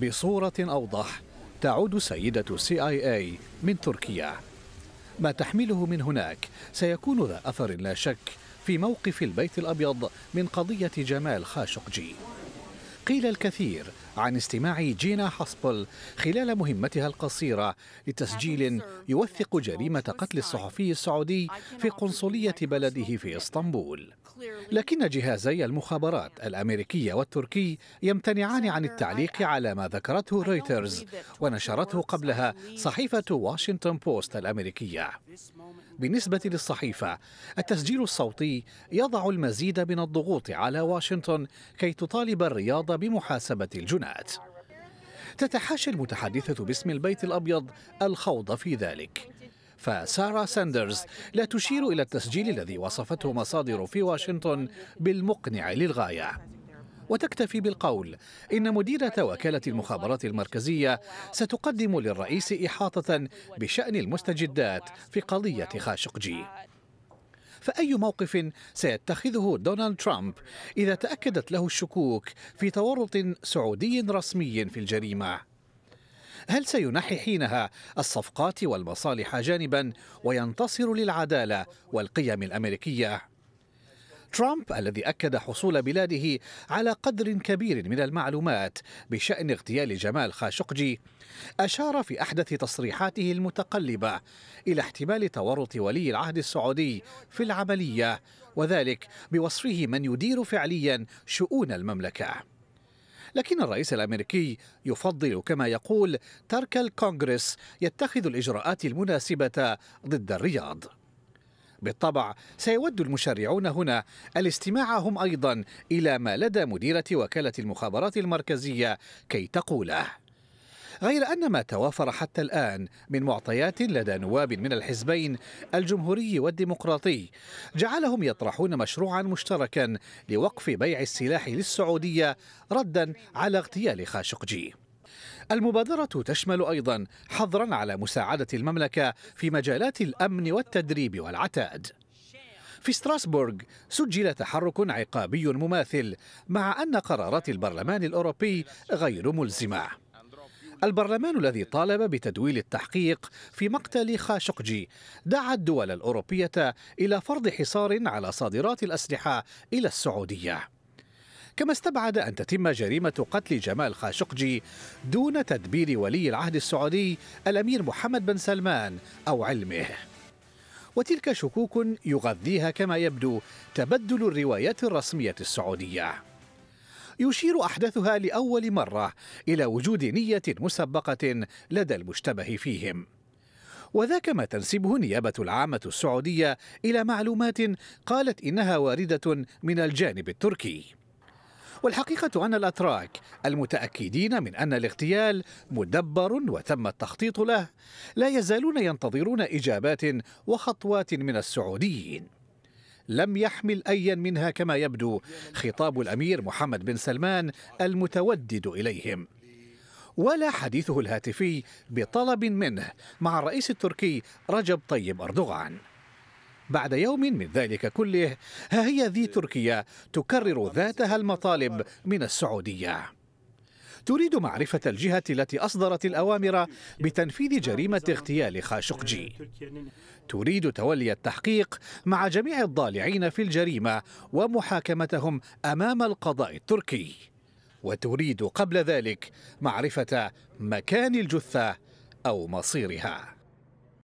بصورة أوضح تعود سيدة سي آي آي من تركيا ما تحمله من هناك سيكون ذا أثر لا شك في موقف البيت الأبيض من قضية جمال خاشقجي قيل الكثير عن استماع جينا حسبل خلال مهمتها القصيرة لتسجيل يوثق جريمة قتل الصحفي السعودي في قنصلية بلده في إسطنبول لكن جهازي المخابرات الأمريكية والتركي يمتنعان عن التعليق على ما ذكرته رويترز ونشرته قبلها صحيفة واشنطن بوست الأمريكية بالنسبة للصحيفة التسجيل الصوتي يضع المزيد من الضغوط على واشنطن كي تطالب الرياض بمحاسبة الجنات تتحاشى المتحدثة باسم البيت الأبيض الخوض في ذلك فسارة ساندرز لا تشير إلى التسجيل الذي وصفته مصادر في واشنطن بالمقنع للغاية وتكتفي بالقول إن مديرة وكالة المخابرات المركزية ستقدم للرئيس إحاطة بشأن المستجدات في قضية خاشقجي فأي موقف سيتخذه دونالد ترامب إذا تأكدت له الشكوك في تورط سعودي رسمي في الجريمة هل سينحي حينها الصفقات والمصالح جانبا وينتصر للعدالة والقيم الأمريكية؟ ترامب الذي أكد حصول بلاده على قدر كبير من المعلومات بشأن اغتيال جمال خاشقجي أشار في أحدث تصريحاته المتقلبة إلى احتمال تورط ولي العهد السعودي في العملية وذلك بوصفه من يدير فعليا شؤون المملكة لكن الرئيس الامريكي يفضل كما يقول ترك الكونغرس يتخذ الاجراءات المناسبه ضد الرياض بالطبع سيود المشرعون هنا الاستماع هم أيضا إلى ما لدى مديرة وكالة المخابرات المركزية كي تقوله غير أن ما توافر حتى الآن من معطيات لدى نواب من الحزبين الجمهوري والديمقراطي جعلهم يطرحون مشروعا مشتركا لوقف بيع السلاح للسعودية ردا على اغتيال خاشقجي المبادرة تشمل أيضا حظرا على مساعدة المملكة في مجالات الأمن والتدريب والعتاد في ستراسبورغ سجل تحرك عقابي مماثل مع أن قرارات البرلمان الأوروبي غير ملزمة البرلمان الذي طالب بتدويل التحقيق في مقتل خاشقجي دعا الدول الأوروبية إلى فرض حصار على صادرات الأسلحة إلى السعودية كما استبعد أن تتم جريمة قتل جمال خاشقجي دون تدبير ولي العهد السعودي الأمير محمد بن سلمان أو علمه وتلك شكوك يغذيها كما يبدو تبدل الروايات الرسمية السعودية يشير أحدثها لأول مرة إلى وجود نية مسبقة لدى المشتبه فيهم وذاك ما تنسبه النيابة العامة السعودية إلى معلومات قالت إنها واردة من الجانب التركي والحقيقة أن الأتراك المتأكدين من أن الاغتيال مدبر وتم التخطيط له لا يزالون ينتظرون إجابات وخطوات من السعوديين لم يحمل أيا منها كما يبدو خطاب الأمير محمد بن سلمان المتودد إليهم ولا حديثه الهاتفي بطلب منه مع الرئيس التركي رجب طيب أردوغان بعد يوم من ذلك كله ها هي ذي تركيا تكرر ذاتها المطالب من السعوديه تريد معرفة الجهة التي أصدرت الأوامر بتنفيذ جريمة اغتيال خاشقجي تريد تولي التحقيق مع جميع الضالعين في الجريمة ومحاكمتهم أمام القضاء التركي وتريد قبل ذلك معرفة مكان الجثة أو مصيرها